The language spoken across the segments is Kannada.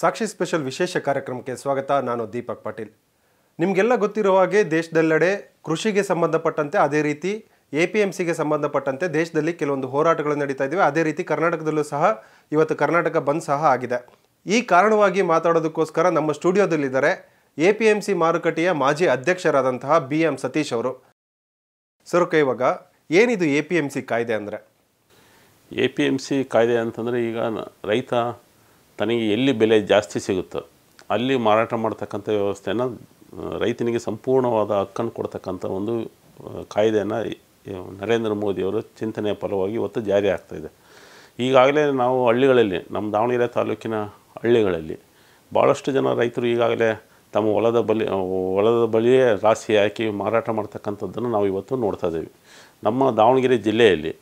ಸಾಕ್ಷಿ ಸ್ಪೆಷಲ್ ವಿಶೇಷ ಕಾರ್ಯಕ್ರಮಕ್ಕೆ ಸ್ವಾಗತ ನಾನು ದೀಪಕ್ ಪಾಟೀಲ್ ನಿಮಗೆಲ್ಲ ಗೊತ್ತಿರುವ ಹಾಗೆ ದೇಶದೆಲ್ಲೆಡೆ ಕೃಷಿಗೆ ಸಂಬಂಧಪಟ್ಟಂತೆ ಅದೇ ರೀತಿ ಎ ಪಿ ಎಮ್ ಸಿಗೆ ಸಂಬಂಧಪಟ್ಟಂತೆ ದೇಶದಲ್ಲಿ ಕೆಲವೊಂದು ಹೋರಾಟಗಳು ನಡೀತಾ ಇದ್ದಾವೆ ಅದೇ ರೀತಿ ಕರ್ನಾಟಕದಲ್ಲೂ ಸಹ ಇವತ್ತು ಕರ್ನಾಟಕ ಬಂದ್ ಸಹ ಆಗಿದೆ ಈ ಕಾರಣವಾಗಿ ಮಾತಾಡೋದಕ್ಕೋಸ್ಕರ ನಮ್ಮ ಸ್ಟುಡಿಯೋದಲ್ಲಿದ್ದಾರೆ ಎ ಪಿ ಎಮ್ ಸಿ ಮಾರುಕಟ್ಟೆಯ ಮಾಜಿ ಅಧ್ಯಕ್ಷರಾದಂತಹ ಬಿ ಎಂ ಸತೀಶ್ ಅವರು ಸರ್ ಓಕೆ ಇವಾಗ ಏನಿದು ಎ ಪಿ ಎಮ್ ಸಿ ಕಾಯ್ದೆ ಅಂದರೆ ಎ ಪಿ ಎಮ್ ಸಿ ಕಾಯ್ದೆ ಅಂತಂದರೆ ಈಗ ರೈತ ತನಗೆ ಎಲ್ಲಿ ಬೆಲೆ ಜಾಸ್ತಿ ಸಿಗುತ್ತೋ ಅಲ್ಲಿ ಮಾರಾಟ ಮಾಡ್ತಕ್ಕಂಥ ವ್ಯವಸ್ಥೆಯನ್ನು ರೈತನಿಗೆ ಸಂಪೂರ್ಣವಾದ ಹಕ್ಕನ್ನು ಕೊಡ್ತಕ್ಕಂಥ ಒಂದು ಕಾಯ್ದೆಯನ್ನು ನರೇಂದ್ರ ಮೋದಿಯವರು ಚಿಂತನೆಯ ಫಲವಾಗಿ ಇವತ್ತು ಜಾರಿ ಆಗ್ತಾಯಿದೆ ಈಗಾಗಲೇ ನಾವು ಹಳ್ಳಿಗಳಲ್ಲಿ ನಮ್ಮ ದಾವಣಗೆರೆ ತಾಲೂಕಿನ ಹಳ್ಳಿಗಳಲ್ಲಿ ಭಾಳಷ್ಟು ಜನ ರೈತರು ಈಗಾಗಲೇ ತಮ್ಮ ಹೊಲದ ಬಲಿ ಹೊಲದ ಬಳಿಯೇ ರಾಶಿ ಹಾಕಿ ಮಾರಾಟ ಮಾಡ್ತಕ್ಕಂಥದ್ದನ್ನು ನಾವು ಇವತ್ತು ನೋಡ್ತಾ ಇದ್ದೀವಿ ನಮ್ಮ ದಾವಣಗೆರೆ ಜಿಲ್ಲೆಯಲ್ಲಿ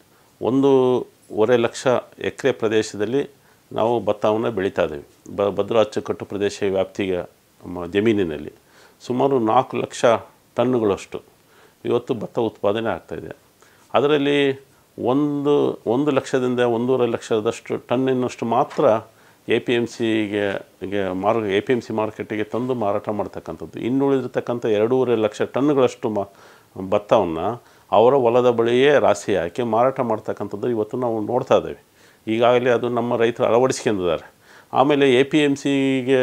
ಒಂದೂವರೆ ಲಕ್ಷ ಎಕರೆ ಪ್ರದೇಶದಲ್ಲಿ ನಾವು ಭತ್ತವನ್ನು ಬೆಳೀತಾ ಇದ್ದೇವೆ ಬ ಭದ್ರ ಅಚ್ಚುಕಟ್ಟು ಪ್ರದೇಶ ವ್ಯಾಪ್ತಿಯ ಜಮೀನಿನಲ್ಲಿ ಸುಮಾರು ನಾಲ್ಕು ಲಕ್ಷ ಟನ್ನುಗಳಷ್ಟು ಇವತ್ತು ಭತ್ತ ಉತ್ಪಾದನೆ ಆಗ್ತಾಯಿದೆ ಅದರಲ್ಲಿ ಒಂದು ಒಂದು ಲಕ್ಷದಿಂದ ಒಂದೂವರೆ ಲಕ್ಷದಷ್ಟು ಟನ್ನಿನಷ್ಟು ಮಾತ್ರ ಎ ಪಿ ಎಮ್ ಸಿಗೆ ಮಾರು ಎ ಪಿ ಎಮ್ ಸಿ ಮಾರುಕಟ್ಟೆಗೆ ತಂದು ಮಾರಾಟ ಮಾಡ್ತಕ್ಕಂಥದ್ದು ಇನ್ನುಳಿದಿರ್ತಕ್ಕಂಥ ಎರಡೂವರೆ ಲಕ್ಷ ಟನ್ಗಳಷ್ಟು ಮ ಭತ್ತವನ್ನು ಅವರ ಹೊಲದ ಬಳಿಯೇ ರಾಶಿ ಹಾಕಿ ಮಾರಾಟ ಮಾಡ್ತಕ್ಕಂಥದ್ದು ಇವತ್ತು ನಾವು ನೋಡ್ತಾ ಇದ್ದೇವೆ ಈಗಾಗಲೇ ಅದು ನಮ್ಮ ರೈತರು ಅಳವಡಿಸ್ಕೊಂಡಿದ್ದಾರೆ ಆಮೇಲೆ ಎ ಪಿ ಎಮ್ ಸಿಗೆ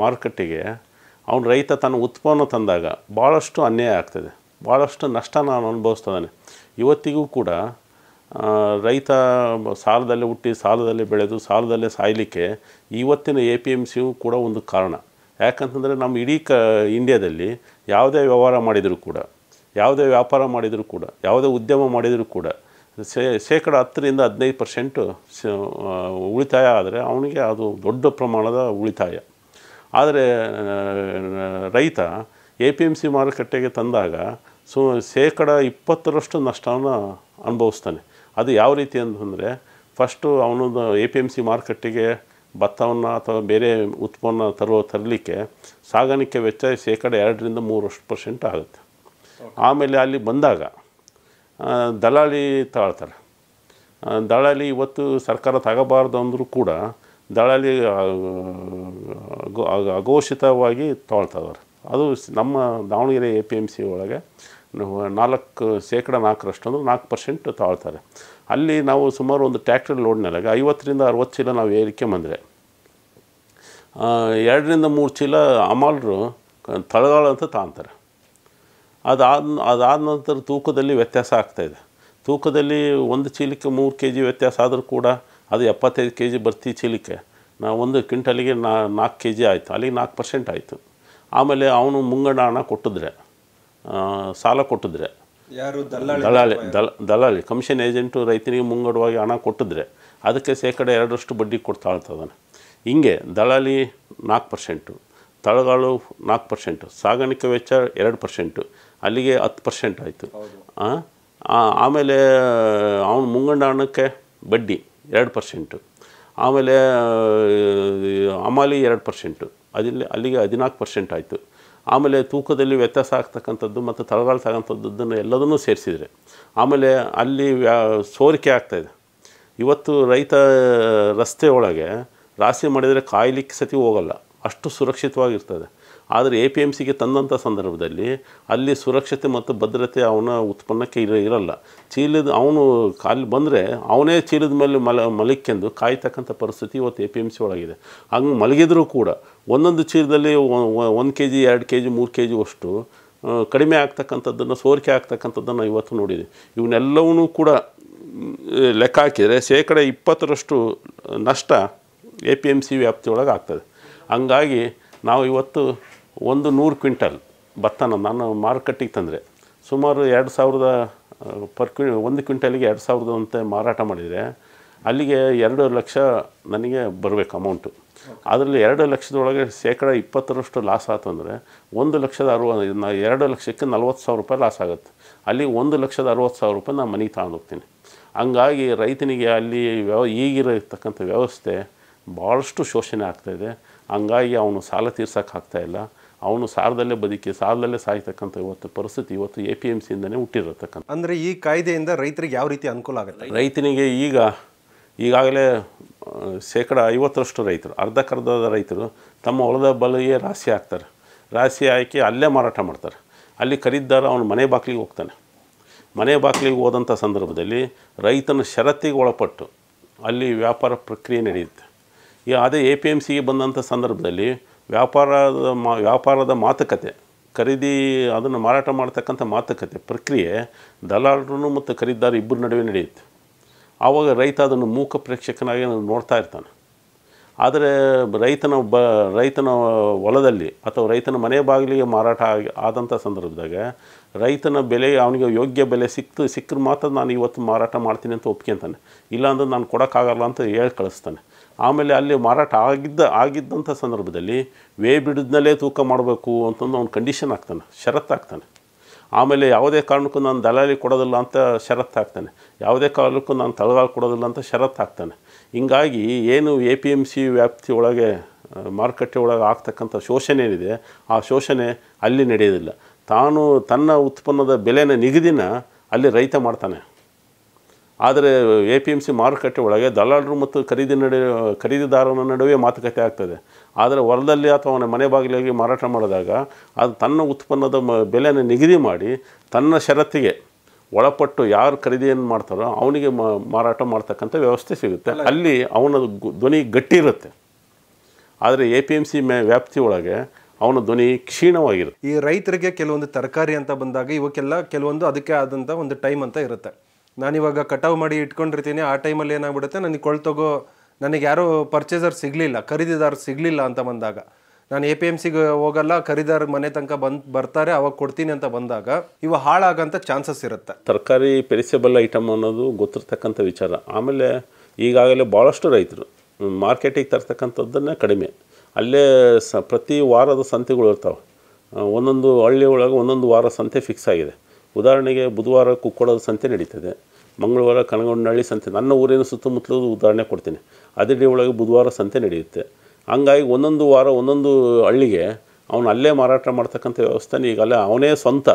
ಮಾರುಕಟ್ಟೆಗೆ ಅವನು ರೈತ ತನ್ನ ಉತ್ಪನ್ನ ತಂದಾಗ ಭಾಳಷ್ಟು ಅನ್ಯಾಯ ಆಗ್ತದೆ ಭಾಳಷ್ಟು ನಷ್ಟ ನಾನು ಅನುಭವಿಸ್ತಿದ್ದಾನೆ ಇವತ್ತಿಗೂ ಕೂಡ ರೈತ ಸಾಲದಲ್ಲೇ ಹುಟ್ಟಿ ಸಾಲದಲ್ಲೇ ಬೆಳೆದು ಸಾಲದಲ್ಲೇ ಸಾಯಲಿಕ್ಕೆ ಇವತ್ತಿನ ಎ ಪಿ ಎಮ್ ಸಿಯು ಕೂಡ ಒಂದು ಕಾರಣ ಯಾಕಂತಂದರೆ ನಮ್ಮ ಇಡೀ ಕ ಇಂಡಿಯಾದಲ್ಲಿ ಯಾವುದೇ ವ್ಯವಹಾರ ಮಾಡಿದರೂ ಕೂಡ ಯಾವುದೇ ವ್ಯಾಪಾರ ಮಾಡಿದರೂ ಕೂಡ ಯಾವುದೇ ಉದ್ಯಮ ಮಾಡಿದರೂ ಕೂಡ ಸೇ ಶೇಕಡ ಹತ್ತರಿಂದ ಹದಿನೈದು ಪರ್ಸೆಂಟು ಉಳಿತಾಯ ಆದರೆ ಅವನಿಗೆ ಅದು ದೊಡ್ಡ ಪ್ರಮಾಣದ ಉಳಿತಾಯ ಆದರೆ ರೈತ ಎ ಪಿ ಎಮ್ ಸಿ ಮಾರುಕಟ್ಟೆಗೆ ತಂದಾಗ ಸು ಶೇಕಡ ಇಪ್ಪತ್ತರಷ್ಟು ನಷ್ಟವನ್ನು ಅನುಭವಿಸ್ತಾನೆ ಅದು ಯಾವ ರೀತಿ ಅಂತಂದರೆ ಫಸ್ಟು ಅವನದು ಎ ಪಿ ಎಮ್ ಸಿ ಮಾರುಕಟ್ಟೆಗೆ ಭತ್ತವನ್ನು ಅಥವಾ ಬೇರೆ ಉತ್ಪನ್ನ ತರುವ ತರಲಿಕ್ಕೆ ಸಾಗಾಣಿಕೆ ವೆಚ್ಚ ಶೇಕಡ ಎರಡರಿಂದ ಮೂರಷ್ಟು ಪರ್ಸೆಂಟ್ ಆಗುತ್ತೆ ಆಮೇಲೆ ಅಲ್ಲಿ ಬಂದಾಗ ದಲ್ಲಾಳಿ ತಾಳ್ತಾರೆ ದಲ್ಲಾಳಿ ಇವತ್ತು ಸರ್ಕಾರ ತಗೋಬಾರ್ದು ಅಂದರೂ ಕೂಡ ದಳಾಳಿ ಅಘೋಷಿತವಾಗಿ ತಾಳ್ತಾಯಿದ್ದಾರೆ ಅದು ನಮ್ಮ Davanagere A P M C ಒಳಗೆ ನಾಲ್ಕು ಶೇಕಡ ನಾಲ್ಕರಷ್ಟು ಅಂದರೆ ನಾಲ್ಕು ಪರ್ಸೆಂಟ್ ತಾಳ್ತಾರೆ ಅಲ್ಲಿ ನಾವು ಸುಮಾರು ಒಂದು ಟ್ಯಾಕ್ಟರ್ ಲೋಡ್ನಾಗ ಐವತ್ತರಿಂದ ಅರವತ್ತು ಚೀಲ ನಾವು ಏರಿಕೆ ಬಂದರೆ ಎರಡರಿಂದ ಮೂರು ಚೀಲ ಅಮಾಲ್ರು ತಳಗಾಳ ಅಂತ ತಾಂತಾರೆ ಅದಾದ ಅದಾದ ನಂತರ ತೂಕದಲ್ಲಿ ವ್ಯತ್ಯಾಸ ಆಗ್ತಾಯಿದೆ ತೂಕದಲ್ಲಿ ಒಂದು ಚೀಲಕ್ಕೆ ಮೂರು ಕೆ ಜಿ ವ್ಯತ್ಯಾಸ ಆದರೂ ಕೂಡ ಅದು ಎಪ್ಪತ್ತೈದು ಕೆ ಜಿ ಬರ್ತಿ ಚೀಲಕ್ಕೆ ನಾ ಒಂದು ಕ್ವಿಂಟಲಿಗೆ ನಾ ನಾಲ್ಕು ಕೆ ಜಿ ಆಯಿತು ಅಲ್ಲಿಗೆ ನಾಲ್ಕು ಪರ್ಸೆಂಟ್ ಆಯಿತು ಆಮೇಲೆ ಅವನು ಮುಂಗಡ ಹಣ ಕೊಟ್ಟಿದ್ರೆ ಸಾಲ ಕೊಟ್ಟಿದ್ರೆ ಯಾರು ದಲ್ಲಾಳಿ ದಲ ದಲ್ಲಾಳಿ ಕಮಿಷನ್ ಏಜೆಂಟು ರೈತನಿಗೆ ಮುಂಗಡವಾಗಿ ಹಣ ಕೊಟ್ಟಿದ್ರೆ ಅದಕ್ಕೆ ಶೇಕಡ ಎರಡರಷ್ಟು ಬಡ್ಡಿ ಕೊಡ್ತಾ ಇರ್ತದಾನೆ ಹಿಂಗೆ ದಲ್ಲಾಳಿ ನಾಲ್ಕು ಪರ್ಸೆಂಟು ತಳಗಾಳು ನಾಲ್ಕು ಪರ್ಸೆಂಟು ಸಾಗಾಣಿಕೆ ವೆಚ್ಚ ಎರಡು ಪರ್ಸೆಂಟು ಅಲ್ಲಿಗೆ ಹತ್ತು ಪರ್ಸೆಂಟ್ ಆಯಿತು ಆಮೇಲೆ ಅವನು ಮುಂಗಂಡ ಹಣಕ್ಕೆ ಬಡ್ಡಿ ಎರಡು ಪರ್ಸೆಂಟು ಆಮೇಲೆ ಅಮಾಲಿ ಎರಡು ಪರ್ಸೆಂಟು ಅದಿಲ್ಲ ಅಲ್ಲಿಗೆ ಹದಿನಾಲ್ಕು ಪರ್ಸೆಂಟ್ ಆಯಿತು ಆಮೇಲೆ ತೂಕದಲ್ಲಿ ವ್ಯತ್ಯಾಸ ಆಗ್ತಕ್ಕಂಥದ್ದು ಮತ್ತು ತಳಗಾಳ್ತಕ್ಕಂಥದ್ದನ್ನು ತಗೊಂಥದ್ದನ್ನು ಎಲ್ಲದನ್ನೂ ಸೇರಿಸಿದರೆ ಆಮೇಲೆ ಅಲ್ಲಿ ವ್ಯಾ ಸೋರಿಕೆ ಆಗ್ತಾಯಿದೆ ಇವತ್ತು ರೈತ ರಸ್ತೆ ಒಳಗೆ ರಾಶಿ ಮಾಡಿದರೆ ಕಾಯಿಲಿಕ್ಕೆ ಸತಿ ಹೋಗಲ್ಲ ಅಷ್ಟು ಸುರಕ್ಷಿತವಾಗಿರ್ತದೆ ಆದರೆ ಎ ಪಿ ಎಮ್ ಸಿಗೆ ತಂದಂಥ ಸಂದರ್ಭದಲ್ಲಿ ಅಲ್ಲಿ ಸುರಕ್ಷತೆ ಮತ್ತು ಭದ್ರತೆ ಅವನ ಉತ್ಪನ್ನಕ್ಕೆ ಇರ ಇರಲ್ಲ ಚೀಲದ ಅವನು ಅಲ್ಲಿ ಬಂದರೆ ಅವನೇ ಚೀಲದ ಮೇಲೆ ಮಲ ಮಲಿಕೆಂದು ಕಾಯ್ತಕ್ಕಂಥ ಪರಿಸ್ಥಿತಿ ಇವತ್ತು ಎ ಪಿ ಎಮ್ ಸಿ ಒಳಗಿದೆ ಹಂಗೆ ಮಲಗಿದರೂ ಕೂಡ ಒಂದೊಂದು ಚೀಲದಲ್ಲಿ ಒಂದು ಕೆ ಜಿ ಎರಡು ಕೆ ಜಿ ಮೂರು ಕೆ ಜಿ ಅಷ್ಟು ಕಡಿಮೆ ಆಗ್ತಕ್ಕಂಥದ್ದನ್ನು ಸೋರಿಕೆ ಆಗ್ತಕ್ಕಂಥದ್ದನ್ನು ಇವತ್ತು ನೋಡಿದೆ ಇವನ್ನೆಲ್ಲವೂ ಕೂಡ ಲೆಕ್ಕ ಹಾಕಿದರೆ ಶೇಕಡ ಇಪ್ಪತ್ತರಷ್ಟು ನಷ್ಟ ಎ ಪಿ ಎಮ್ ಸಿ ವ್ಯಾಪ್ತಿಯೊಳಗೆ ಆಗ್ತದೆ ಹಂಗಾಗಿ ನಾವು ಇವತ್ತು ಒಂದು ನೂರು ಕ್ವಿಂಟಲ್ ಭತ್ತನ ನಾನು ಮಾರುಕಟ್ಟೆಗೆ ತಂದರೆ ಸುಮಾರು ಎರಡು ಸಾವಿರದ ಪರ್ ಕ್ವಿ ಒಂದು ಕ್ವಿಂಟಲಿಗೆ ಎರಡು ಅಂತ ಮಾರಾಟ ಮಾಡಿದರೆ ಅಲ್ಲಿಗೆ ಎರಡು ಲಕ್ಷ ನನಗೆ ಬರಬೇಕು ಅಮೌಂಟು ಅದರಲ್ಲಿ ಎರಡು ಲಕ್ಷದೊಳಗೆ ಶೇಕಡ ಇಪ್ಪತ್ತರಷ್ಟು ಲಾಸ್ ಆಯ್ತು ಅಂದರೆ ಒಂದು ಲಕ್ಷದ ಅರುವ ಎರಡು ಲಕ್ಷಕ್ಕೆ ನಲ್ವತ್ತು ಸಾವಿರ ರೂಪಾಯಿ ಲಾಸ್ ಆಗುತ್ತೆ ಅಲ್ಲಿ ಒಂದು ಲಕ್ಷದ ಅರುವತ್ತು ಸಾವಿರ ರೂಪಾಯಿ ನಾನು ಮನೆಗೆ ತಗೊಂಡು ಹೋಗ್ತೀನಿ ಹಂಗಾಗಿ ರೈತನಿಗೆ ಅಲ್ಲಿ ವ್ಯವ ಈಗಿರತಕ್ಕಂಥ ವ್ಯವಸ್ಥೆ ಭಾಳಷ್ಟು ಶೋಷಣೆ ಆಗ್ತಾಯಿದೆ ಹಂಗಾಗಿ ಅವನು ಸಾಲ ತೀರ್ಸೋಕ್ಕಾಗ್ತಾಯಿಲ್ಲ ಅವನು ಸಾರದಲ್ಲೇ ಬದುಕಿ ಸಾರದಲ್ಲೇ ಸಾಯ್ತಕ್ಕಂಥ ಇವತ್ತು ಪರಿಸ್ಥಿತಿ ಇವತ್ತು ಎ ಪಿ ಎಮ್ ಸಿಯಿಂದನೇ ಹುಟ್ಟಿರತಕ್ಕಂಥ ಅಂದರೆ ಈ ಕಾಯ್ದೆಯಿಂದ ರೈತರಿಗೆ ಯಾವ ರೀತಿ ಅನುಕೂಲ ಆಗುತ್ತೆ ರೈತನಿಗೆ ಈಗ ಈಗಾಗಲೇ ಶೇಕಡ ಐವತ್ತರಷ್ಟು ರೈತರು ಅರ್ಧಕ್ಕರ್ಧದ ರೈತರು ತಮ್ಮ ಹೊಲದ ಬಲಿಗೆ ರಾಶಿ ಹಾಕ್ತಾರೆ ರಾಶಿ ಹಾಕಿ ಅಲ್ಲೇ ಮಾರಾಟ ಮಾಡ್ತಾರೆ ಅಲ್ಲಿ ಖರೀದಿದಾರ ಅವನು ಮನೆ ಬಾಕ್ಲಿಗೆ ಹೋಗ್ತಾನೆ ಮನೆ ಬಾಕ್ಲಿಗೆ ಹೋದಂಥ ಸಂದರ್ಭದಲ್ಲಿ ರೈತನ ಷರತ್ತಿಗೆ ಒಳಪಟ್ಟು ಅಲ್ಲಿ ವ್ಯಾಪಾರ ಪ್ರಕ್ರಿಯೆ ನಡೆಯುತ್ತೆ ಈ ಅದೇ ಎ ಪಿ ಎಮ್ ಸಿಗೆ ಬಂದಂಥ ಸಂದರ್ಭದಲ್ಲಿ ವ್ಯಾಪಾರದ ಮಾ ವ್ಯಾಪಾರದ ಮಾತುಕತೆ ಖರೀದಿ ಅದನ್ನು ಮಾರಾಟ ಮಾಡ್ತಕ್ಕಂಥ ಮಾತುಕತೆ ಪ್ರಕ್ರಿಯೆ ದಲಾಲರು ಮತ್ತು ಖರೀದಿದಾರ ಇಬ್ಬರ ನಡುವೆ ನಡೆಯುತ್ತೆ ಆವಾಗ ರೈತ ಅದನ್ನು ಮೂಕ ಪ್ರೇಕ್ಷಕನಾಗಿ ನೋಡ್ತಾ ಇರ್ತಾನೆ ಆದರೆ ರೈತನ ಬ ರೈತನ ಹೊಲದಲ್ಲಿ ಅಥವಾ ರೈತನ ಮನೆ ಬಾಗಿಲಿಗೆ ಮಾರಾಟ ಆಗಿ ಆದಂಥ ಸಂದರ್ಭದಾಗ ರೈತನ ಬೆಲೆ ಅವನಿಗೆ ಯೋಗ್ಯ ಬೆಲೆ ಸಿಕ್ತು ಸಿಕ್ಕರೆ ಮಾತ್ರ ನಾನು ಇವತ್ತು ಮಾರಾಟ ಮಾಡ್ತೀನಿ ಅಂತ ಒಪ್ಕೊಂತಾನೆ ಇಲ್ಲಾಂದ್ರೆ ನಾನು ಕೊಡೋಕ್ಕಾಗಲ್ಲ ಅಂತ ಹೇಳಿ ಕಳಿಸ್ತಾನೆ ಆಮೇಲೆ ಅಲ್ಲಿ ಮಾರಾಟ ಆಗಿದ್ದ ಆಗಿದ್ದಂಥ ಸಂದರ್ಭದಲ್ಲಿ ವೇ ಬಿಡಿದ್ನಲ್ಲೇ ತೂಕ ಮಾಡಬೇಕು ಅಂತಂದು ಅವ್ನು ಕಂಡೀಷನ್ ಹಾಕ್ತಾನೆ ಷರತ್ತು ಆಗ್ತಾನೆ ಆಮೇಲೆ ಯಾವುದೇ ಕಾರಣಕ್ಕೂ ನಾನು ದಲಾಲಿ ಕೊಡೋದಿಲ್ಲ ಅಂತ ಷರತ್ತು ಆಗ್ತಾನೆ ಯಾವುದೇ ಕಾರಣಕ್ಕೂ ನಾನು ತಳಗಾಲು ಕೊಡೋದಿಲ್ಲ ಅಂತ ಷರತ್ತು ಆಗ್ತಾನೆ ಹೀಗಾಗಿ ಏನು ಎ ಪಿ ಎಮ್ ಸಿ ವ್ಯಾಪ್ತಿ ಒಳಗೆ ಮಾರುಕಟ್ಟೆ ಒಳಗೆ ಆಗ್ತಕ್ಕಂಥ ಶೋಷಣೆ ಏನಿದೆ ಆ ಶೋಷಣೆ ಅಲ್ಲಿ ನಡೆಯೋದಿಲ್ಲ ತಾನು ತನ್ನ ಉತ್ಪನ್ನದ ಬೆಲೆನ ನಿಗದಿನ ಅಲ್ಲಿ ರೈತ ಮಾಡ್ತಾನೆ ಆದರೆ ಎ ಪಿ ಎಮ್ ಸಿ ಮಾರುಕಟ್ಟೆ ಒಳಗೆ ದಲ್ಲಾಳರು ಮತ್ತು ಖರೀದಿ ನಡೆ ಖರೀದಿದಾರನ ನಡುವೆ ಮಾತುಕತೆ ಆಗ್ತದೆ ಆದರೆ ಹೊಲದಲ್ಲಿ ಅಥವಾ ಅವನ ಮನೆ ಬಾಗಿಲಾಗಿ ಮಾರಾಟ ಮಾಡಿದಾಗ ಅದು ತನ್ನ ಉತ್ಪನ್ನದ ಮ ಬೆಲೆಯನ್ನು ನಿಗದಿ ಮಾಡಿ ತನ್ನ ಷರತ್ತಿಗೆ ಒಳಪಟ್ಟು ಯಾರು ಖರೀದಿಯನ್ನು ಮಾಡ್ತಾರೋ ಅವನಿಗೆ ಮಾರಾಟ ಮಾಡ್ತಕ್ಕಂಥ ವ್ಯವಸ್ಥೆ ಸಿಗುತ್ತೆ ಅಲ್ಲಿ ಅವನ ಧ್ವನಿ ಗಟ್ಟಿ ಇರುತ್ತೆ ಆದರೆ ಎ ಪಿ ಎಮ್ ಸಿ ಮೇ ವ್ಯಾಪ್ತಿ ಒಳಗೆ ಅವನ ಧ್ವನಿ ಕ್ಷೀಣವಾಗಿರುತ್ತೆ ಈ ರೈತರಿಗೆ ಕೆಲವೊಂದು ತರಕಾರಿ ಅಂತ ಬಂದಾಗ ಇವಕ್ಕೆಲ್ಲ ಕೆಲವೊಂದು ಅದಕ್ಕೆ ಆದಂಥ ಒಂದು ಟೈಮ್ ಅಂತ ಇರುತ್ತೆ ನಾನಿವಾಗ ಕಟಾವು ಮಾಡಿ ಇಟ್ಕೊಂಡಿರ್ತೀನಿ ಆ ಟೈಮಲ್ಲಿ ಏನಾಗ್ಬಿಡುತ್ತೆ ನನಗೆ ಕೊಳ್ತೋಗೋ ನನಗೆ ಯಾರೋ ಪರ್ಚೇಸರ್ ಸಿಗಲಿಲ್ಲ ಖರೀದಿದಾರ ಸಿಗಲಿಲ್ಲ ಅಂತ ಬಂದಾಗ ನಾನು ಎ ಪಿ ಎಮ್ ಸಿಗೆ ಹೋಗಲ್ಲ ಖರೀದಾರ ಮನೆ ತನಕ ಬಂದು ಬರ್ತಾರೆ ಅವಾಗ ಕೊಡ್ತೀನಿ ಅಂತ ಬಂದಾಗ ಇವು ಹಾಳಾಗೋಂಥ ಚಾನ್ಸಸ್ ಇರುತ್ತೆ ತರಕಾರಿ ಪೆರಿಸಬಲ್ ಐಟಮ್ ಅನ್ನೋದು ಗೊತ್ತಿರ್ತಕ್ಕಂಥ ವಿಚಾರ ಆಮೇಲೆ ಈಗಾಗಲೇ ಭಾಳಷ್ಟು ರೈತರು ಮಾರ್ಕೆಟಿಗೆ ತರ್ತಕ್ಕಂಥದ್ದನ್ನೇ ಕಡಿಮೆ ಅಲ್ಲೇ ಸ ಪ್ರತಿ ವಾರದ ಸಂತೆಗಳು ಇರ್ತಾವೆ ಒಂದೊಂದು ಹಳ್ಳಿ ಒಳಗೆ ಒಂದೊಂದು ವಾರ ಸಂತೆ ಫಿಕ್ಸ್ ಆಗಿದೆ ಉದಾಹರಣೆಗೆ ಬುಧವಾರ ಕುಕ್ಕೋಳದ ಸಂತೆ ನಡೀತದೆ ಮಂಗಳವಾರ ಕನಗೊಂಡನಹಳ್ಳಿ ಸಂತೆ ನನ್ನ ಊರಿನ ಸುತ್ತಮುತ್ತಲೂ ಉದಾಹರಣೆ ಕೊಡ್ತೀನಿ ಅದೇ ಒಳಗೆ ಬುಧವಾರ ಸಂತೆ ನಡೆಯುತ್ತೆ ಹಂಗಾಗಿ ಒಂದೊಂದು ವಾರ ಒಂದೊಂದು ಹಳ್ಳಿಗೆ ಅವನು ಅಲ್ಲೇ ಮಾರಾಟ ಮಾಡ್ತಕ್ಕಂಥ ವ್ಯವಸ್ಥೆನ ಈಗಲ್ಲೇ ಅವನೇ ಸ್ವಂತ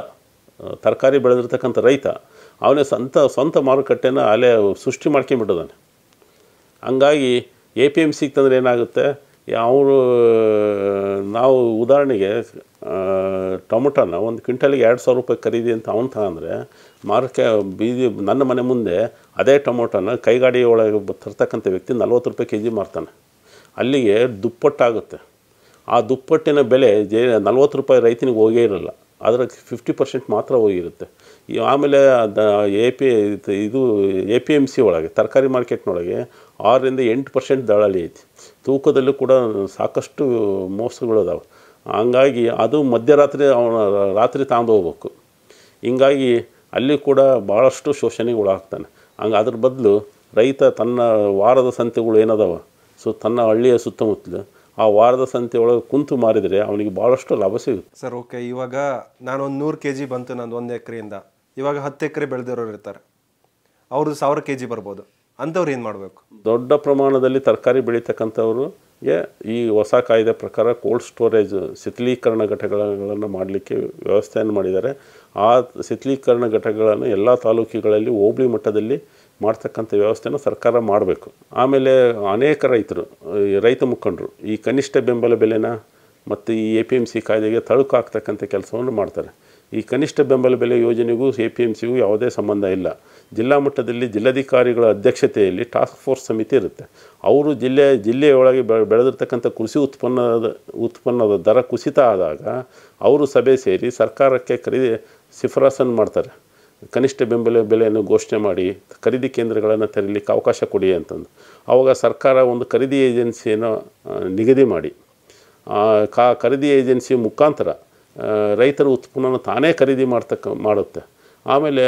ತರಕಾರಿ ಬೆಳೆದಿರ್ತಕ್ಕಂಥ ರೈತ ಅವನೇ ಸ್ವಂತ ಸ್ವಂತ ಮಾರುಕಟ್ಟೆನ ಅಲ್ಲೇ ಸೃಷ್ಟಿ ಮಾಡ್ಕೊಂಬಿಟ್ಟಿದ್ದಾನೆ ಹಂಗಾಗಿ ಎ ಪಿ ಎಮ್ ಸಿಗೆ ಏನಾಗುತ್ತೆ ಅವರು ನಾವು ಉದಾಹರಣೆಗೆ ಟೊಮೊಟೊನ ಒಂದು ಕ್ವಿಂಟಲಿಗೆ ಎರಡು ಸಾವಿರ ರೂಪಾಯಿ ಖರೀದಿ ಅಂತ ಅವನು ತಗೊಂಡ್ರೆ ಮಾರ್ಕೆ ಬೀದಿ ನನ್ನ ಮನೆ ಮುಂದೆ ಅದೇ ಟೊಮೊಟೊನ ಕೈಗಾಡಿಯೊಳಗೆ ತರ್ತಕ್ಕಂಥ ವ್ಯಕ್ತಿ ನಲ್ವತ್ತು ರೂಪಾಯಿ ಕೆ ಜಿ ಮಾರ್ತಾನೆ ಅಲ್ಲಿಗೆ ದುಪ್ಪಟ್ಟಾಗುತ್ತೆ ಆ ದುಪ್ಪಟ್ಟಿನ ಬೆಲೆ ಜೆ ನಲ್ವತ್ತು ರೂಪಾಯಿ ರೈತನಿಗೆ ಹೋಗೇ ಇರಲ್ಲ ಅದರ ಫಿಫ್ಟಿ ಪರ್ಸೆಂಟ್ ಮಾತ್ರ ಹೋಗಿರುತ್ತೆ ಆಮೇಲೆ ದ ಎ ಪಿ ಇದು ಎ ಪಿ ಎಮ್ ಸಿ ಒಳಗೆ ತರಕಾರಿ ಮಾರ್ಕೆಟ್ನೊಳಗೆ ಆರರಿಂದ ಎಂಟು ಪರ್ಸೆಂಟ್ ದಳಾಳಿ ಐತಿ ತೂಕದಲ್ಲೂ ಕೂಡ ಸಾಕಷ್ಟು ಮೋಸಗಳಿದಾವೆ ಹಂಗಾಗಿ ಅದು ಮಧ್ಯರಾತ್ರಿ ಅವನ ರಾತ್ರಿ ತಗೊಂಡು ಹೋಗ್ಬೇಕು ಹಿಂಗಾಗಿ ಅಲ್ಲಿ ಕೂಡ ಭಾಳಷ್ಟು ಶೋಷಣೆಗೆ ಒಳಗಾಗ್ತಾನೆ ಹಂಗೆ ಅದ್ರ ಬದಲು ರೈತ ತನ್ನ ವಾರದ ಸಂತೆಗಳು ಏನದಾವೆ ಸೊ ತನ್ನ ಹಳ್ಳಿಯ ಸುತ್ತಮುತ್ತಲು ಆ ವಾರದ ಸಂತೆ ಒಳಗೆ ಕುಂತು ಮಾರಿದರೆ ಅವನಿಗೆ ಭಾಳಷ್ಟು ಲಾಭ ಸಿಗುತ್ತೆ ಸರ್ ಓಕೆ ಇವಾಗ ನಾನೊಂದು ನೂರು ಕೆ ಜಿ ಬಂತು ನಂದು ಒಂದು ಎಕರೆಯಿಂದ ಇವಾಗ ಹತ್ತು ಎಕರೆ ಬೆಳೆದಿರೋರು ಇರ್ತಾರೆ ಅವರು ಸಾವಿರ ಕೆ ಜಿ ಬರ್ಬೋದು ಅಂಥವ್ರು ಏನು ಮಾಡಬೇಕು ದೊಡ್ಡ ಪ್ರಮಾಣದಲ್ಲಿ ತರಕಾರಿ ಬೆಳೀತಕ್ಕಂಥವ್ರಿಗೆ ಈ ಹೊಸ ಕಾಯ್ದೆ ಪ್ರಕಾರ ಕೋಲ್ಡ್ ಸ್ಟೋರೇಜ್ ಶಿಥಿಲೀಕರಣ ಘಟಕಗಳನ್ನು ಮಾಡಲಿಕ್ಕೆ ವ್ಯವಸ್ಥೆಯನ್ನು ಮಾಡಿದ್ದಾರೆ ಆ ಶಿಥಿಲೀಕರಣ ಘಟಕಗಳನ್ನು ಎಲ್ಲ ತಾಲೂಕುಗಳಲ್ಲಿ ಹೋಬಳಿ ಮಟ್ಟದಲ್ಲಿ ಮಾಡ್ತಕ್ಕಂಥ ವ್ಯವಸ್ಥೆನ ಸರ್ಕಾರ ಮಾಡಬೇಕು ಆಮೇಲೆ ಅನೇಕ ರೈತರು ರೈತ ಮುಖಂಡರು ಈ ಕನಿಷ್ಠ ಬೆಂಬಲ ಬೆಲೆನ ಮತ್ತು ಈ ಎ ಪಿ ಎಮ್ ಸಿ ಕಾಯ್ದೆಗೆ ತಳುಕು ಹಾಕ್ತಕ್ಕಂಥ ಕೆಲಸವನ್ನು ಮಾಡ್ತಾರೆ ಈ ಕನಿಷ್ಠ ಬೆಂಬಲ ಬೆಲೆ ಯೋಜನೆಗೂ ಎ ಪಿ ಎಮ್ ಸಿಗೂ ಯಾವುದೇ ಸಂಬಂಧ ಇಲ್ಲ ಜಿಲ್ಲಾ ಮಟ್ಟದಲ್ಲಿ ಜಿಲ್ಲಾಧಿಕಾರಿಗಳ ಅಧ್ಯಕ್ಷತೆಯಲ್ಲಿ ಟಾಸ್ಕ್ ಫೋರ್ಸ್ ಸಮಿತಿ ಇರುತ್ತೆ ಅವರು ಜಿಲ್ಲೆ ಜಿಲ್ಲೆಯೊಳಗೆ ಬೆ ಬೆಳೆದಿರ್ತಕ್ಕಂಥ ಕೃಷಿ ಉತ್ಪನ್ನದ ಉತ್ಪನ್ನದ ದರ ಕುಸಿತ ಆದಾಗ ಅವರು ಸಭೆ ಸೇರಿ ಸರ್ಕಾರಕ್ಕೆ ಖರೀದಿ ಶಿಫಾರಸನ್ನು ಮಾಡ್ತಾರೆ ಕನಿಷ್ಠ ಬೆಂಬಲ ಬೆಲೆಯನ್ನು ಘೋಷಣೆ ಮಾಡಿ ಖರೀದಿ ಕೇಂದ್ರಗಳನ್ನು ತೆರಲಿಕ್ಕೆ ಅವಕಾಶ ಕೊಡಿ ಅಂತಂದು ಆವಾಗ ಸರ್ಕಾರ ಒಂದು ಖರೀದಿ ಏಜೆನ್ಸಿಯನ್ನು ನಿಗದಿ ಮಾಡಿ ಕಾ ಖರೀದಿ ಏಜೆನ್ಸಿ ಮುಖಾಂತರ ರೈತರ ಉತ್ಪನ್ನವನ್ನು ತಾನೇ ಖರೀದಿ ಮಾಡ್ತಕ್ಕ ಮಾಡುತ್ತೆ ಆಮೇಲೆ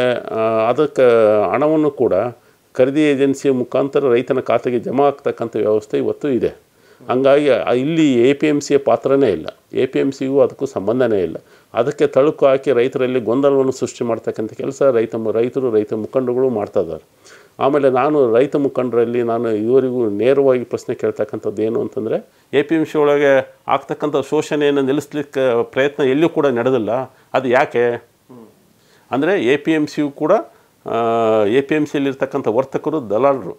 ಅದಕ್ಕೆ ಹಣವನ್ನು ಕೂಡ ಖರೀದಿ ಏಜೆನ್ಸಿಯ ಮುಖಾಂತರ ರೈತನ ಖಾತೆಗೆ ಜಮಾ ಆಗ್ತಕ್ಕಂಥ ವ್ಯವಸ್ಥೆ ಇವತ್ತು ಇದೆ ಹಂಗಾಗಿ ಇಲ್ಲಿ ಎ ಪಿ ಎಮ್ ಸಿಯ ಪಾತ್ರನೇ ಇಲ್ಲ ಎ ಪಿ ಎಮ್ ಸಿಗೂ ಅದಕ್ಕೂ ಸಂಬಂಧನೇ ಇಲ್ಲ ಅದಕ್ಕೆ ತಳುಕು ಹಾಕಿ ರೈತರಲ್ಲಿ ಗೊಂದಲವನ್ನು ಸೃಷ್ಟಿ ಮಾಡ್ತಕ್ಕಂಥ ಕೆಲಸ ರೈತ ರೈತರು ರೈತ ಮುಖಂಡಗಳು ಮಾಡ್ತಾ ಇದ್ದಾರೆ ಆಮೇಲೆ ನಾನು ರೈತ ಮುಖಂಡರಲ್ಲಿ ನಾನು ಇವರಿಗೂ ನೇರವಾಗಿ ಪ್ರಶ್ನೆ ಕೇಳ್ತಕ್ಕಂಥದ್ದು ಏನು ಅಂತಂದರೆ ಎ ಪಿ ಎಂ ಸಿ ಒಳಗೆ ಆಗ್ತಕ್ಕಂಥ ಶೋಷಣೆಯನ್ನು ನಿಲ್ಲಿಸ್ಲಿಕ್ಕೆ ಪ್ರಯತ್ನ ಎಲ್ಲೂ ಕೂಡ ನಡೆದಿಲ್ಲ ಅದು ಯಾಕೆ ಅಂದರೆ ಎ ಪಿ ಎಂ ಸಿಯು ಕೂಡ ಎ ಪಿ ಎಮ್ ಸಿಯಲ್ಲಿರ್ತಕ್ಕಂಥ ವರ್ತಕರು ದಲಾಲರು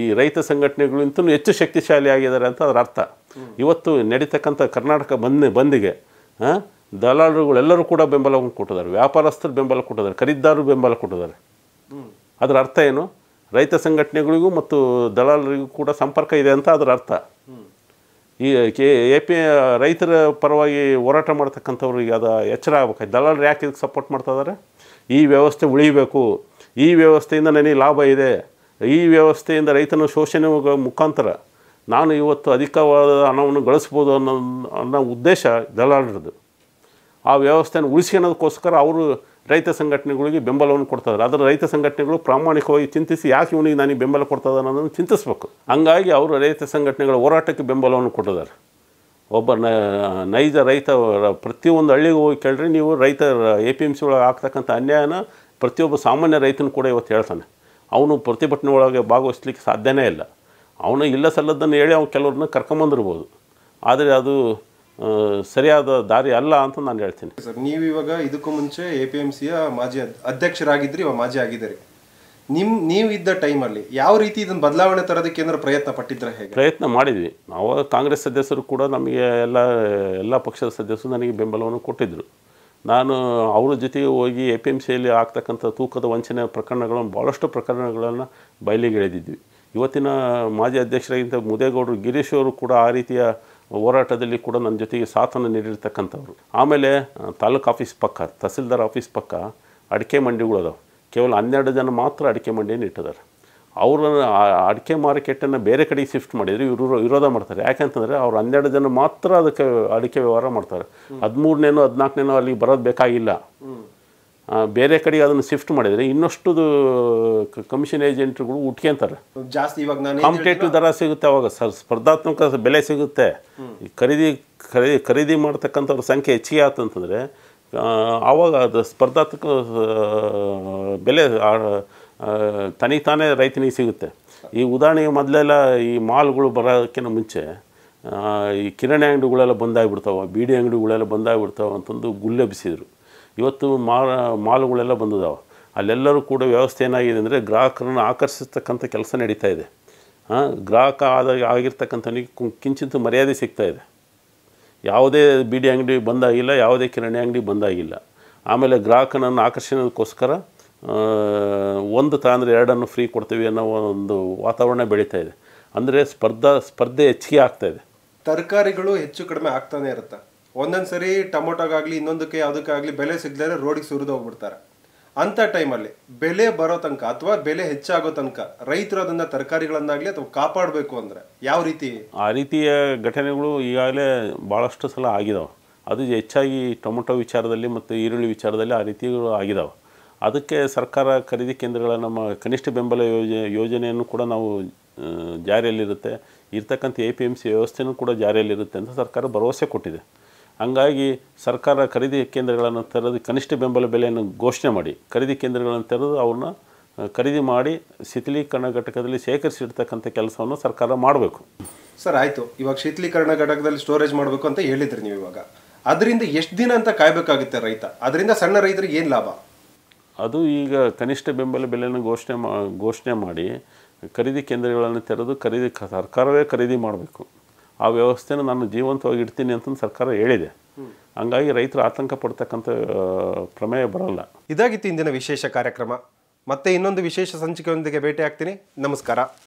ಈ ರೈತ ಸಂಘಟನೆಗಳು ಹೆಚ್ಚು ಶಕ್ತಿಶಾಲಿ ಆಗಿದ್ದಾರೆ ಅಂತ ಅದರ ಅರ್ಥ ಇವತ್ತು ನಡೀತಕ್ಕಂಥ ಕರ್ನಾಟಕ ಬಂದ್ ಬಂದಿಗೆ ದಲಾಳುಗಳೆಲ್ಲರೂ ಕೂಡ ಬೆಂಬಲವನ್ನು ಕೊಟ್ಟಿದ್ದಾರೆ ವ್ಯಾಪಾರಸ್ಥರು ಬೆಂಬಲ ಕೊಟ್ಟಿದ್ದಾರೆ ಖರೀದಾರರು ಬೆಂಬಲ ಕೊಟ್ಟಿದ್ದಾರೆ ಅದರ ಅರ್ಥ ಏನು ರೈತ ಸಂಘಟನೆಗಳಿಗೂ ಮತ್ತು ದಲಾಲರಿಗೂ ಕೂಡ ಸಂಪರ್ಕ ಇದೆ ಅಂತ ಅದರ ಅರ್ಥ ಈ ಕೆ ಎ ಪಿ ರೈತರ ಪರವಾಗಿ ಹೋರಾಟ ಮಾಡ್ತಕ್ಕಂಥವ್ರಿಗೆ ಅದು ಎಚ್ಚರ ಆಗ್ಬೇಕಾಯ್ತು ದಲಾಲರು ಯಾಕೆ ಇದಕ್ಕೆ ಸಪೋರ್ಟ್ ಮಾಡ್ತಾ ಇದ್ದಾರೆ ಈ ವ್ಯವಸ್ಥೆ ಉಳಿಬೇಕು ಈ ವ್ಯವಸ್ಥೆಯಿಂದ ನನಗೆ ಲಾಭ ಇದೆ ಈ ವ್ಯವಸ್ಥೆಯಿಂದ ರೈತನ ಶೋಷಣೆ ಮುಖಾಂತರ ನಾನು ಇವತ್ತು ಅಧಿಕವಾದ ಹಣವನ್ನು ಗಳಿಸ್ಬೋದು ಅನ್ನೋ ಅನ್ನೋ ಉದ್ದೇಶ ದಲ್ಲಾಳಿರದು ಆ ವ್ಯವಸ್ಥೆಯನ್ನು ಉಳಿಸ್ಕೊಳ್ಳೋದಕ್ಕೋಸ್ಕರ ಅವರು ರೈತ ಸಂಘಟನೆಗಳಿಗೆ ಬೆಂಬಲವನ್ನು ಕೊಡ್ತಾರೆ ಆದರೆ ರೈತ ಸಂಘಟನೆಗಳು ಪ್ರಾಮಾಣಿಕವಾಗಿ ಚಿಂತಿಸಿ ಯಾಕೆ ಇವನಿಗೆ ನನಗೆ ಬೆಂಬಲ ಕೊಡ್ತದೆ ಅನ್ನೋದನ್ನು ಚಿಂತಿಸಬೇಕು ಹಂಗಾಗಿ ಅವರು ರೈತ ಸಂಘಟನೆಗಳ ಹೋರಾಟಕ್ಕೆ ಬೆಂಬಲವನ್ನು ಕೊಟ್ಟಿದ್ದಾರೆ ಒಬ್ಬ ನೈಜ ರೈತ ಪ್ರತಿಯೊಂದು ಹಳ್ಳಿಗೆ ಹೋಗಿ ಕೇಳಿರಿ ನೀವು ರೈತ ಎ ಪಿ ಎಮ್ ಒಳಗೆ ಆಗ್ತಕ್ಕಂಥ ಅನ್ಯಾಯನ ಪ್ರತಿಯೊಬ್ಬ ಸಾಮಾನ್ಯ ರೈತನು ಕೂಡ ಇವತ್ತು ಹೇಳ್ತಾನೆ ಅವನು ಪ್ರತಿಭಟನೆ ಒಳಗೆ ಭಾಗವಹಿಸ್ಲಿಕ್ಕೆ ಸಾಧ್ಯನೇ ಇಲ್ಲ ಅವನು ಇಲ್ಲ ಸಲ್ಲದನ್ನು ಹೇಳಿ ಅವ್ನು ಕೆಲವ್ರನ್ನ ಕರ್ಕೊಂಬಂದಿರ್ಬೋದು ಆದರೆ ಅದು ಸರಿಯಾದ ದಾರಿ ಅಲ್ಲ ಅಂತ ನಾನು ಹೇಳ್ತೀನಿ ಸರ್ ನೀವು ಇವಾಗ ಇದಕ್ಕೂ ಮುಂಚೆ ಎ ಪಿ ಎಮ್ ಸಿಯ ಮಾಜಿ ಅಧ್ಯಕ್ಷರಾಗಿದ್ದರೆ ಇವಾಗ ಮಾಜಿ ಆಗಿದ್ದೀರಿ ನಿಮ್ಮ ನೀವು ಇದ್ದ ಟೈಮಲ್ಲಿ ಯಾವ ರೀತಿ ಇದನ್ನು ಬದಲಾವಣೆ ತರೋದಕ್ಕೆ ಏನಾದ್ರು ಪ್ರಯತ್ನ ಪಟ್ಟಿದ್ರೆ ಹೇಗೆ ಪ್ರಯತ್ನ ಮಾಡಿದ್ವಿ ನಾವು ಕಾಂಗ್ರೆಸ್ ಸದಸ್ಯರು ಕೂಡ ನಮಗೆ ಎಲ್ಲ ಎಲ್ಲ ಪಕ್ಷದ ಸದಸ್ಯರು ನನಗೆ ಬೆಂಬಲವನ್ನು ಕೊಟ್ಟಿದ್ದರು ನಾನು ಅವರ ಜೊತೆಗೆ ಹೋಗಿ ಎ ಪಿ ಎಮ್ ಸಿಯಲ್ಲಿ ಆಗ್ತಕ್ಕಂಥ ತೂಕದ ವಂಚನೆ ಪ್ರಕರಣಗಳನ್ನು ಭಾಳಷ್ಟು ಪ್ರಕರಣಗಳನ್ನು ಬಯಲಿಗೆ ಎಳೆದಿದ್ವಿ ಇವತ್ತಿನ ಮಾಜಿ ಅಧ್ಯಕ್ಷರಾಗಿದ್ದ ಮುದೇಗೌಡರು ಗಿರೀಶ್ ಅವರು ಕೂಡ ಆ ರೀತಿಯ ಹೋರಾಟದಲ್ಲಿ ಕೂಡ ನನ್ನ ಜೊತೆಗೆ ಸಾಥನ ನೀಡಿರ್ತಕ್ಕಂಥವ್ರು ಆಮೇಲೆ ತಾಲೂಕು ಆಫೀಸ್ ಪಕ್ಕ ತಹಸೀಲ್ದಾರ್ ಆಫೀಸ್ ಪಕ್ಕ ಅಡಿಕೆ ಮಂಡಿಗಳು ಅದಾವೆ ಕೇವಲ ಹನ್ನೆರಡು ಜನ ಮಾತ್ರ ಅಡಿಕೆ ಮಂಡಿಯನ್ನು ಇಟ್ಟಿದ್ದಾರೆ ಆ ಅಡಿಕೆ ಮಾರ್ಕೆಟನ್ನು ಬೇರೆ ಕಡೆಗೆ ಶಿಫ್ಟ್ ಮಾಡಿದರೆ ಇವರು ವಿರೋಧ ಮಾಡ್ತಾರೆ ಯಾಕೆಂತಂದರೆ ಅವ್ರು ಹನ್ನೆರಡು ಜನ ಮಾತ್ರ ಅದಕ್ಕೆ ಅಡಿಕೆ ವ್ಯವಹಾರ ಮಾಡ್ತಾರೆ ಹದಿಮೂರನೇನೋ ಹದಿನಾಲ್ಕನೇನೋ ಅಲ್ಲಿಗೆ ಬರೋದು ಬೇಕಾಗಿಲ್ಲ ಬೇರೆ ಕಡೆಗೆ ಅದನ್ನು ಶಿಫ್ಟ್ ಮಾಡಿದರೆ ಇನ್ನಷ್ಟು ಕಮಿಷನ್ ಏಜೆಂಟ್ಗಳು ಉಟ್ಕೊಂತಾರೆ ಜಾಸ್ತಿ ಇವಾಗ ಕಾಂಪಿಟೇಟಿವ್ ದರ ಸಿಗುತ್ತೆ ಅವಾಗ ಸರ್ ಸ್ಪರ್ಧಾತ್ಮಕ ಬೆಲೆ ಸಿಗುತ್ತೆ ಖರೀದಿ ಖರೀದಿ ಖರೀದಿ ಮಾಡ್ತಕ್ಕಂಥವ್ರ ಸಂಖ್ಯೆ ಹೆಚ್ಚಿಗೆ ಆತಂತಂದರೆ ಆವಾಗ ಅದು ಸ್ಪರ್ಧಾತ್ಮಕ ಬೆಲೆ ತನಿ ತಾನೇ ರೈತನಿಗೆ ಸಿಗುತ್ತೆ ಈ ಉದಾಹರಣೆಗೆ ಮೊದಲೆಲ್ಲ ಈ ಮಾಲ್ಗಳು ಬರೋದಕ್ಕಿಂತ ಮುಂಚೆ ಈ ಕಿರಾಣಿ ಅಂಗಡಿಗಳೆಲ್ಲ ಬಂದಾಗ್ಬಿಡ್ತಾವೆ ಬೀಡಿ ಅಂಗಡಿಗಳೆಲ್ಲ ಬಂದಾಗ್ಬಿಡ್ತಾವೆ ಅಂತಂದು ಗುಲ್ಲೆಬ್ಬಿಸಿದರು ಇವತ್ತು ಮಾಲ್ ಮಾಲ್ಗಳೆಲ್ಲ ಬಂದಿದಾವೆ ಅಲ್ಲೆಲ್ಲರೂ ಕೂಡ ವ್ಯವಸ್ಥೆ ಏನಾಗಿದೆ ಅಂದರೆ ಗ್ರಾಹಕರನ್ನು ಆಕರ್ಷಿಸ್ತಕ್ಕಂಥ ಕೆಲಸ ನಡೀತಾ ಇದೆ ಹಾಂ ಗ್ರಾಹಕ ಆದಾಗ ಆಗಿರ್ತಕ್ಕಂಥವನಿಗೆ ಕಿಂಚಿಂತ ಮರ್ಯಾದೆ ಸಿಗ್ತಾ ಇದೆ ಯಾವುದೇ ಬೀಡಿ ಅಂಗಡಿ ಬಂದಾಗಿಲ್ಲ ಯಾವುದೇ ಕಿರಾಣಿ ಅಂಗಡಿ ಬಂದಾಗಿಲ್ಲ ಆಮೇಲೆ ಗ್ರಾಹಕನನ್ನು ಆಕರ್ಷಣೆಗೋಸ್ಕರ ಒಂದು ಅಂದರೆ ಎರಡನ್ನು ಫ್ರೀ ಕೊಡ್ತೀವಿ ಅನ್ನೋ ಒಂದು ವಾತಾವರಣ ಬೆಳೀತಾ ಇದೆ ಅಂದರೆ ಸ್ಪರ್ಧಾ ಸ್ಪರ್ಧೆ ಹೆಚ್ಚಿಗೆ ಆಗ್ತಾ ಇದೆ ತರಕಾರಿಗಳು ಹೆಚ್ಚು ಕಡಿಮೆ ಆಗ್ತಾನೆ ಇರುತ್ತೆ ಒಂದೊಂದು ಸರಿ ಟೊಮೊಟೊಗಾಗಲಿ ಇನ್ನೊಂದಕ್ಕೆ ಅದಕ್ಕಾಗಲಿ ಬೆಲೆ ಸಿಗದೇ ರೋಡಿಗೆ ಸುರಿದು ಹೋಗ್ಬಿಡ್ತಾರೆ ಅಂಥ ಟೈಮಲ್ಲಿ ಬೆಲೆ ಬರೋ ತನಕ ಅಥವಾ ಬೆಲೆ ಹೆಚ್ಚಾಗೋ ತನಕ ರೈತರು ಅದನ್ನು ತರಕಾರಿಗಳನ್ನಾಗಲಿ ಅಥವಾ ಕಾಪಾಡಬೇಕು ಅಂದರೆ ಯಾವ ರೀತಿ ಆ ರೀತಿಯ ಘಟನೆಗಳು ಈಗಾಗಲೇ ಭಾಳಷ್ಟು ಸಲ ಆಗಿದಾವೆ ಅದು ಹೆಚ್ಚಾಗಿ ಟೊಮೊಟೊ ವಿಚಾರದಲ್ಲಿ ಮತ್ತು ಈರುಳ್ಳಿ ವಿಚಾರದಲ್ಲಿ ಆ ರೀತಿಗಳು ಆಗಿದಾವೆ ಅದಕ್ಕೆ ಸರ್ಕಾರ ಖರೀದಿ ಕೇಂದ್ರಗಳ ನಮ್ಮ ಕನಿಷ್ಠ ಬೆಂಬಲ ಯೋಜ ಯೋಜನೆಯನ್ನು ಕೂಡ ನಾವು ಜಾರಿಯಲ್ಲಿರುತ್ತೆ ಇರ್ತಕ್ಕಂಥ ಎ ಪಿ ಎಮ್ ಸಿ ವ್ಯವಸ್ಥೆಯೂ ಕೂಡ ಜಾರಿಯಲ್ಲಿರುತ್ತೆ ಅಂತ ಸರ್ಕಾರ ಭರವಸೆ ಕೊಟ್ಟಿದೆ ಹಂಗಾಗಿ ಸರ್ಕಾರ ಖರೀದಿ ಕೇಂದ್ರಗಳನ್ನು ತೆರೆದು ಕನಿಷ್ಠ ಬೆಂಬಲ ಬೆಲೆಯನ್ನು ಘೋಷಣೆ ಮಾಡಿ ಖರೀದಿ ಕೇಂದ್ರಗಳನ್ನು ತೆರೆದು ಅವ್ರನ್ನ ಖರೀದಿ ಮಾಡಿ ಶಿಥಿಲೀಕರಣ ಘಟಕದಲ್ಲಿ ಶೇಖರಿಸಿರ್ತಕ್ಕಂಥ ಕೆಲಸವನ್ನು ಸರ್ಕಾರ ಮಾಡಬೇಕು ಸರ್ ಆಯಿತು ಇವಾಗ ಶೀತಲೀಕರಣ ಘಟಕದಲ್ಲಿ ಸ್ಟೋರೇಜ್ ಮಾಡಬೇಕು ಅಂತ ಹೇಳಿದ್ರಿ ನೀವು ಇವಾಗ ಅದರಿಂದ ಎಷ್ಟು ದಿನ ಅಂತ ಕಾಯಬೇಕಾಗುತ್ತೆ ರೈತ ಅದರಿಂದ ಸಣ್ಣ ರೈತರಿಗೆ ಏನು ಲಾಭ ಅದು ಈಗ ಕನಿಷ್ಠ ಬೆಂಬಲ ಬೆಲೆಯನ್ನು ಘೋಷಣೆ ಮಾ ಘೋಷಣೆ ಮಾಡಿ ಖರೀದಿ ಕೇಂದ್ರಗಳನ್ನು ತೆರೆದು ಖರೀದಿ ಸರ್ಕಾರವೇ ಖರೀದಿ ಮಾಡಬೇಕು ಆ ವ್ಯವಸ್ಥೆನ ನಾನು ಜೀವಂತವಾಗಿ ಇಡ್ತೀನಿ ಅಂತಂದು ಸರ್ಕಾರ ಹೇಳಿದೆ ಹಂಗಾಗಿ ರೈತರು ಆತಂಕ ಪಡ್ತಕ್ಕಂಥ ಪ್ರಮೇಯ ಬರಲ್ಲ ಇದಾಗಿತ್ತು ಇಂದಿನ ವಿಶೇಷ ಕಾರ್ಯಕ್ರಮ ಮತ್ತೆ ಇನ್ನೊಂದು ವಿಶೇಷ ಸಂಚಿಕೆಯೊಂದಿಗೆ ಭೇಟಿ ಆಗ್ತೀನಿ ನಮಸ್ಕಾರ